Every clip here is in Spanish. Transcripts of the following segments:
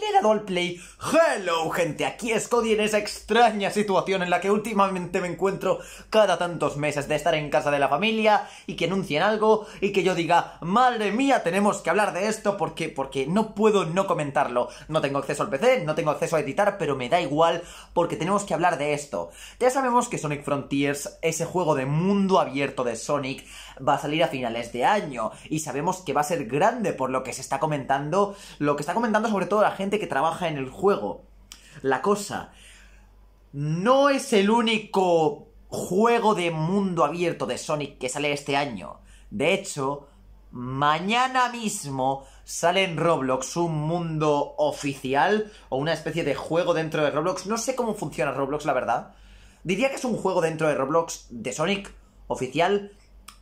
le he dado al play. Hello gente, aquí es Cody en esa extraña situación en la que últimamente me encuentro cada tantos meses de estar en casa de la familia y que anuncien algo y que yo diga, madre mía, tenemos que hablar de esto porque, porque no puedo no comentarlo. No tengo acceso al PC, no tengo acceso a editar, pero me da igual porque tenemos que hablar de esto. Ya sabemos que Sonic Frontiers, ese juego de mundo abierto de Sonic, va a salir a finales de año y sabemos que va a ser grande por lo que se está comentando, lo que está comentando sobre todo la gente que trabaja en el juego. La cosa, no es el único juego de mundo abierto de Sonic que sale este año. De hecho, mañana mismo sale en Roblox un mundo oficial o una especie de juego dentro de Roblox. No sé cómo funciona Roblox, la verdad. Diría que es un juego dentro de Roblox de Sonic oficial,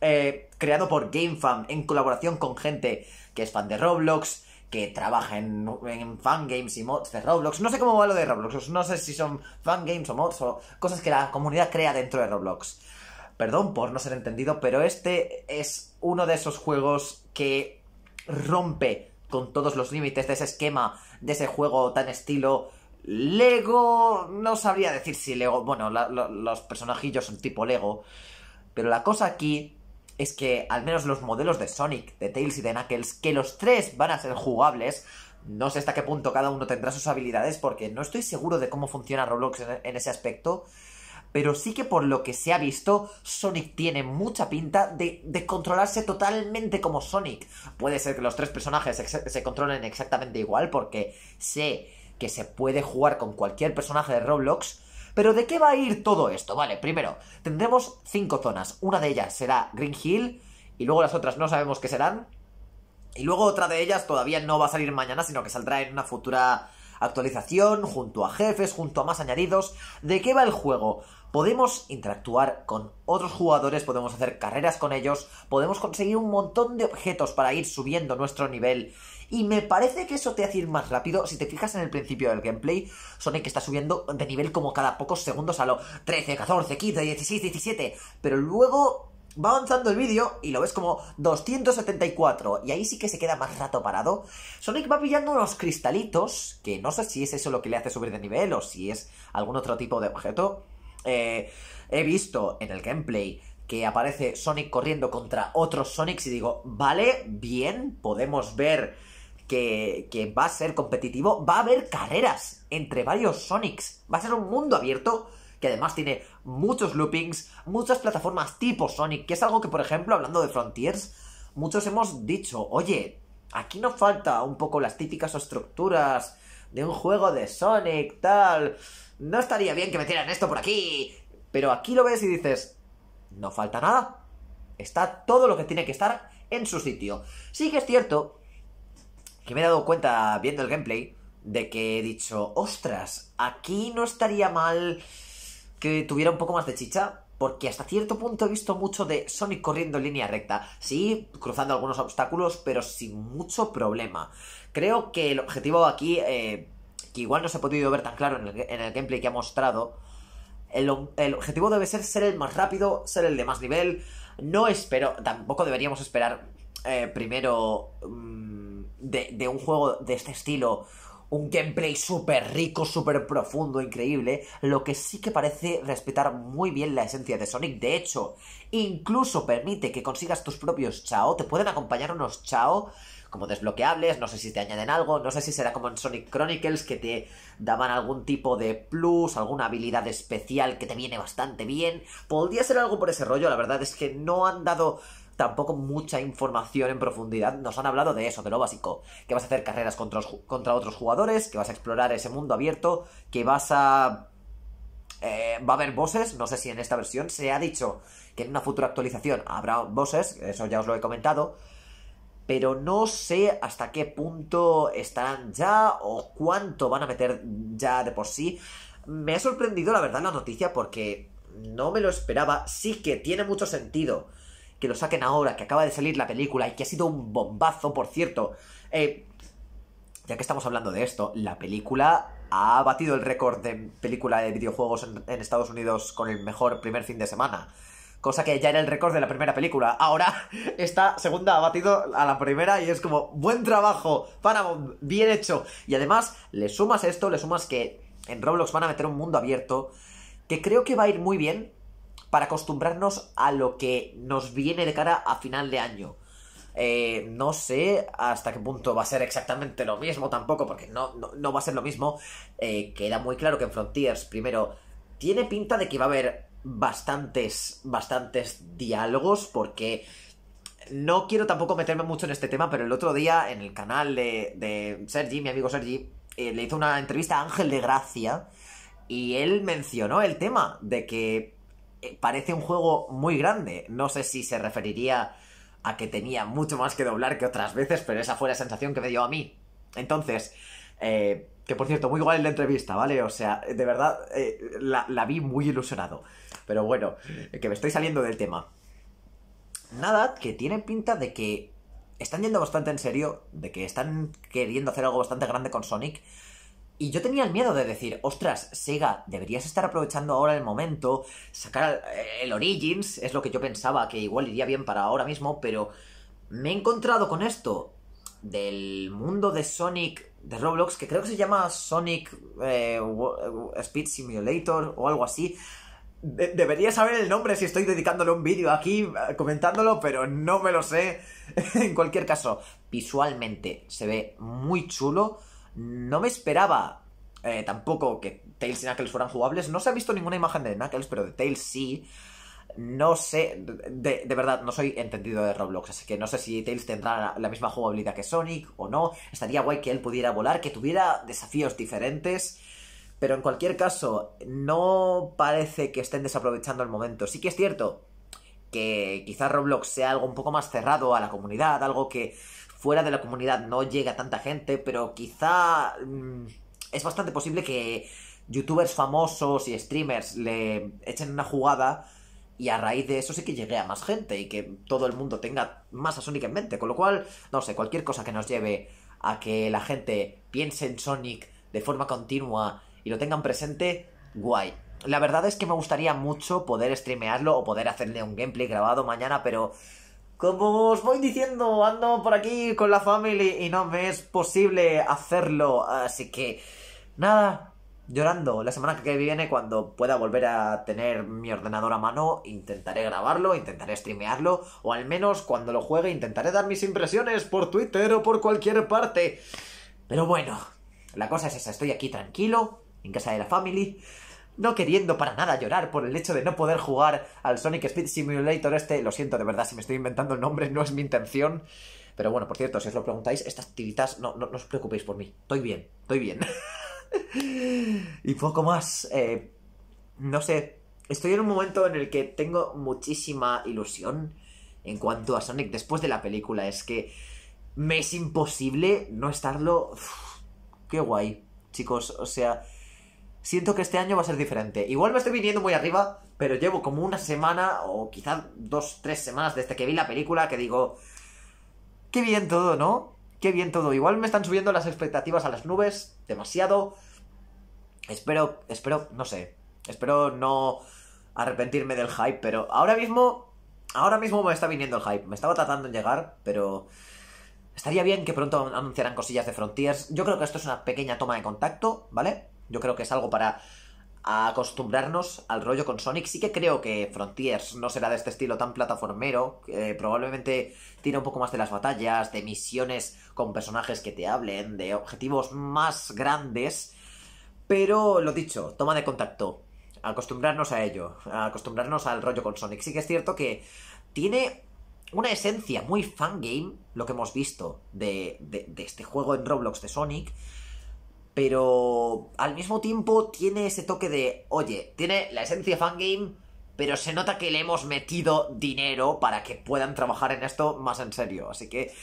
eh, creado por GameFam en colaboración con gente que es fan de Roblox, que trabaja en, en fangames y mods de Roblox. No sé cómo va lo de Roblox, no sé si son fangames o mods o cosas que la comunidad crea dentro de Roblox. Perdón por no ser entendido, pero este es uno de esos juegos que rompe con todos los límites de ese esquema, de ese juego tan estilo Lego. No sabría decir si Lego. Bueno, los personajillos son tipo Lego. Pero la cosa aquí es que al menos los modelos de Sonic, de Tails y de Knuckles, que los tres van a ser jugables, no sé hasta qué punto cada uno tendrá sus habilidades porque no estoy seguro de cómo funciona Roblox en, ese aspecto, pero sí que por lo que se ha visto, Sonic tiene mucha pinta de, controlarse totalmente como Sonic. Puede ser que los tres personajes se controlen exactamente igual porque sé que se puede jugar con cualquier personaje de Roblox, pero ¿de qué va a ir todo esto? Vale, primero, tendremos cinco zonas. Una de ellas será Green Hill y luego las otras no sabemos qué serán. Y luego otra de ellas todavía no va a salir mañana, sino que saldrá en una futura actualización, junto a jefes, junto a más añadidos. ¿De qué va el juego? podemos interactuar con otros jugadores, podemos hacer carreras con ellos, podemos conseguir un montón de objetos para ir subiendo nuestro nivel. Y me parece que eso te hace ir más rápido. Si te fijas en el principio del gameplay, Sonic está subiendo de nivel como cada pocos segundos a lo 13, 14, 15, 16, 17. Pero luego va avanzando el vídeo y lo ves como 274 y ahí sí que se queda más rato parado. Sonic va pillando unos cristalitos, que no sé si es eso lo que le hace subir de nivel o si es algún otro tipo de objeto. Eh, he visto en el gameplay que aparece Sonic corriendo contra otros Sonics y digo, vale, bien, podemos ver que, que, va a ser competitivo, va a haber carreras entre varios Sonics, va a ser un mundo abierto que además tiene muchos loopings, muchas plataformas tipo Sonic, que es algo que por ejemplo, hablando de Frontiers, muchos hemos dicho, oye, aquí nos falta un poco las típicas estructuras de un juego de Sonic, tal no estaría bien que metieran esto por aquí. Pero aquí lo ves y dices, no falta nada. Está todo lo que tiene que estar en su sitio. Sí que es cierto que me he dado cuenta viendo el gameplay de que he dicho, ostras, aquí no estaría mal que tuviera un poco más de chicha. Porque hasta cierto punto he visto mucho de Sonic corriendo en línea recta. Sí, cruzando algunos obstáculos, pero sin mucho problema. Creo que el objetivo aquí... Eh, que igual no se ha podido ver tan claro en el, en gameplay que ha mostrado, el, objetivo debe ser ser el más rápido, ser el de más nivel. No espero, tampoco deberíamos esperar eh, primero mm, de, de un juego de este estilo un gameplay súper rico, súper profundo, increíble, lo que sí que parece respetar muy bien la esencia de Sonic. De hecho, incluso permite que consigas tus propios chao, te pueden acompañar unos chao como desbloqueables, no sé si te añaden algo, no sé si será como en Sonic Chronicles que te daban algún tipo de plus, alguna habilidad especial que te viene bastante bien. Podría ser algo por ese rollo, la verdad es que no han dado tampoco mucha información en profundidad. Nos han hablado de eso, de lo básico. Que vas a hacer carreras contra, otros jugadores, que vas a explorar ese mundo abierto, que vas a... Eh, va a haber bosses, no sé si en esta versión se ha dicho que en una futura actualización habrá bosses, eso ya os lo he comentado, pero no sé hasta qué punto estarán ya o cuánto van a meter ya de por sí. Me ha sorprendido la verdad la noticia porque no me lo esperaba, sí que tiene mucho sentido que lo saquen ahora, que acaba de salir la película y que ha sido un bombazo, por cierto. Eh, ya que estamos hablando de esto, la película ha batido el récord de película de videojuegos en Estados Unidos con el mejor primer fin de semana cosa que ya era el récord de la primera película. Ahora esta segunda ha batido a la primera y es como, buen trabajo, Paramount, bien hecho. Y además, le sumas esto, le sumas que en Roblox van a meter un mundo abierto, que creo que va a ir muy bien para acostumbrarnos a lo que nos viene de cara a final de año. Eh, no sé hasta qué punto va a ser exactamente lo mismo tampoco, porque no, no, va a ser lo mismo. Eh, queda muy claro que en Frontiers, primero, tiene pinta de que va a haber bastantes, bastantes diálogos porque no quiero tampoco meterme mucho en este tema, pero el otro día en el canal de, de Sergi, mi amigo Sergi, eh, le hizo una entrevista a Ángel de Gracia y él mencionó el tema de que eh, parece un juego muy grande. No sé si se referiría a que tenía mucho más que doblar que otras veces, pero esa fue la sensación que me dio a mí. Entonces, eh, que por cierto, muy guay la entrevista, ¿vale? O sea, de verdad, eh, la, la, vi muy ilusionado. Pero bueno, eh, que me estoy saliendo del tema. Nada, que tiene pinta de que están yendo bastante en serio, de que están queriendo hacer algo bastante grande con Sonic. Y yo tenía el miedo de decir, ostras, Sega, deberías estar aprovechando ahora el momento, sacar eh, el Origins, es lo que yo pensaba que igual iría bien para ahora mismo, pero me he encontrado con esto del mundo de Sonic de Roblox que creo que se llama Sonic eh, eh, Speed Simulator o algo así. debería saber el nombre si estoy dedicándole un vídeo aquí eh, comentándolo, pero no me lo sé. en cualquier caso, visualmente se ve muy chulo. No me esperaba tampoco que Tails y Knuckles fueran jugables. No se ha visto ninguna imagen de Knuckles, pero de Tails sí. No sé, de, verdad, no soy entendido de Roblox, así que no sé si Tails tendrá la, misma jugabilidad que Sonic o no. Estaría guay que él pudiera volar, que tuviera desafíos diferentes. Pero en cualquier caso, no parece que estén desaprovechando el momento. Sí que es cierto que quizás Roblox sea algo un poco más cerrado a la comunidad, algo que fuera de la comunidad no llega tanta gente, pero quizá mm, es bastante posible que youtubers famosos y streamers le echen una jugada y a raíz de eso sí que llegue a más gente y que todo el mundo tenga más a Sonic en mente. Con lo cual, no sé, cualquier cosa que nos lleve a que la gente piense en Sonic de forma continua y lo tengan presente, guay. La verdad es que me gustaría mucho poder streamearlo o poder hacerle un gameplay grabado mañana, pero como os voy diciendo, ando por aquí con la family y no me es posible hacerlo. Así que, nada, llorando. La semana que viene, cuando pueda volver a tener mi ordenador a mano, intentaré grabarlo, intentaré streamearlo, o al menos cuando lo juegue intentaré dar mis impresiones por Twitter o por cualquier parte. Pero bueno, la cosa es esa, estoy aquí tranquilo, en casa de la family, no queriendo para nada llorar por el hecho de no poder jugar al Sonic Speed Simulator este, lo siento de verdad si me estoy inventando el nombre, no es mi intención. Pero bueno, por cierto, si os lo preguntáis, estas tiritas, no, no, no os preocupéis por mí, estoy bien, estoy bien. y poco más. Eh, no sé. Estoy en un momento en el que tengo muchísima ilusión en cuanto a Sonic después de la película. Es que me es imposible no estarlo. qué guay, chicos. O sea, siento que este año va a ser diferente. Igual me estoy viniendo muy arriba, pero llevo como una semana o quizás dos, tres semanas desde que vi la película que digo, qué bien todo, ¿no? qué bien todo. Igual me están subiendo las expectativas a las nubes, demasiado. Espero, espero, no sé, espero no arrepentirme del hype, pero ahora mismo, ahora mismo me está viniendo el hype. Me estaba tratando de llegar, pero estaría bien que pronto anunciaran cosillas de Frontiers. Yo creo que esto es una pequeña toma de contacto, ¿vale? Yo creo que es algo para a acostumbrarnos al rollo con Sonic. Sí que creo que Frontiers no será de este estilo tan plataformero. probablemente tiene un poco más de las batallas, de misiones con personajes que te hablen, de objetivos más grandes. Pero lo dicho, toma de contacto. Acostumbrarnos a ello. Acostumbrarnos al rollo con Sonic. Sí que es cierto que tiene una esencia muy fangame, lo que hemos visto de este juego en Roblox de Sonic pero al mismo tiempo tiene ese toque de, oye, tiene la esencia fangame, pero se nota que le hemos metido dinero para que puedan trabajar en esto más en serio. Así que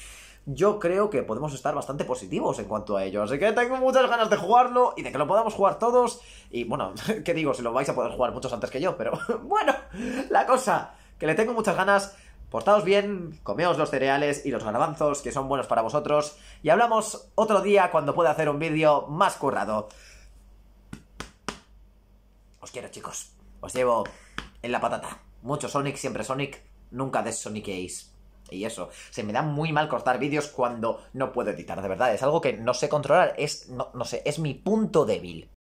yo creo que podemos estar bastante positivos en cuanto a ello. Así que tengo muchas ganas de jugarlo y de que lo podamos jugar todos. Y bueno, ¿qué digo? Si lo vais a poder jugar muchos antes que yo, pero bueno, la cosa, que le tengo muchas ganas. Portaos bien, comeos los cereales y los garbanzos que son buenos para vosotros y hablamos otro día cuando pueda hacer un vídeo más currado. Os quiero chicos, os llevo en la patata. Mucho Sonic, siempre Sonic, nunca Sonicéis Y eso, se me da muy mal cortar vídeos cuando no puedo editar, de verdad, es algo que no sé controlar, es, sé, es mi punto débil.